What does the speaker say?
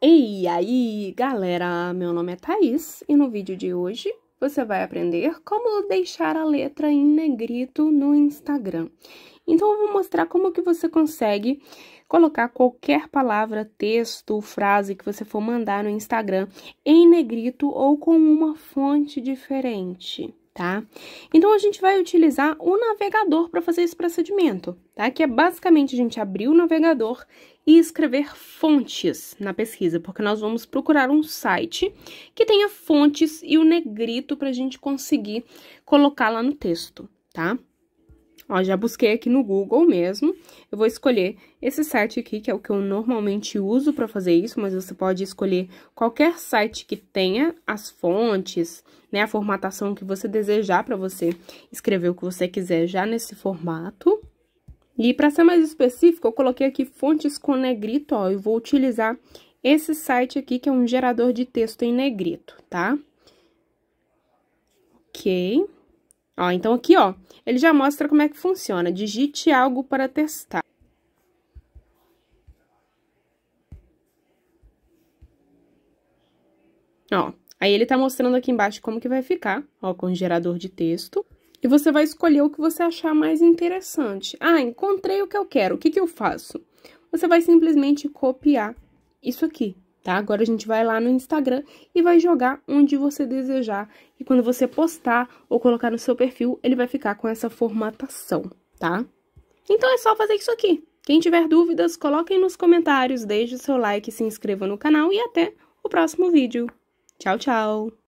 E aí, galera! Meu nome é Thaís e no vídeo de hoje você vai aprender como deixar a letra em negrito no Instagram. Então, eu vou mostrar como que você consegue colocar qualquer palavra, texto, frase que você for mandar no Instagram em negrito ou com uma fonte diferente tá? Então, a gente vai utilizar o navegador para fazer esse procedimento, tá? Que é basicamente a gente abrir o navegador e escrever fontes na pesquisa, porque nós vamos procurar um site que tenha fontes e o negrito para a gente conseguir colocar lá no texto, tá? Ó, já busquei aqui no Google mesmo. Eu vou escolher esse site aqui, que é o que eu normalmente uso para fazer isso, mas você pode escolher qualquer site que tenha as fontes, né, a formatação que você desejar para você escrever o que você quiser já nesse formato. E para ser mais específico, eu coloquei aqui fontes com negrito, ó, eu vou utilizar esse site aqui, que é um gerador de texto em negrito, tá? Ok. Ó, então aqui, ó, ele já mostra como é que funciona. Digite algo para testar. Ó, aí ele tá mostrando aqui embaixo como que vai ficar, ó, com o gerador de texto. E você vai escolher o que você achar mais interessante. Ah, encontrei o que eu quero, o que que eu faço? Você vai simplesmente copiar isso aqui, tá? Agora a gente vai lá no Instagram e vai jogar onde você desejar. E quando você postar ou colocar no seu perfil, ele vai ficar com essa formatação, tá? Então é só fazer isso aqui. Quem tiver dúvidas, coloquem nos comentários, deixe o seu like, se inscreva no canal e até o próximo vídeo. Tchau, tchau!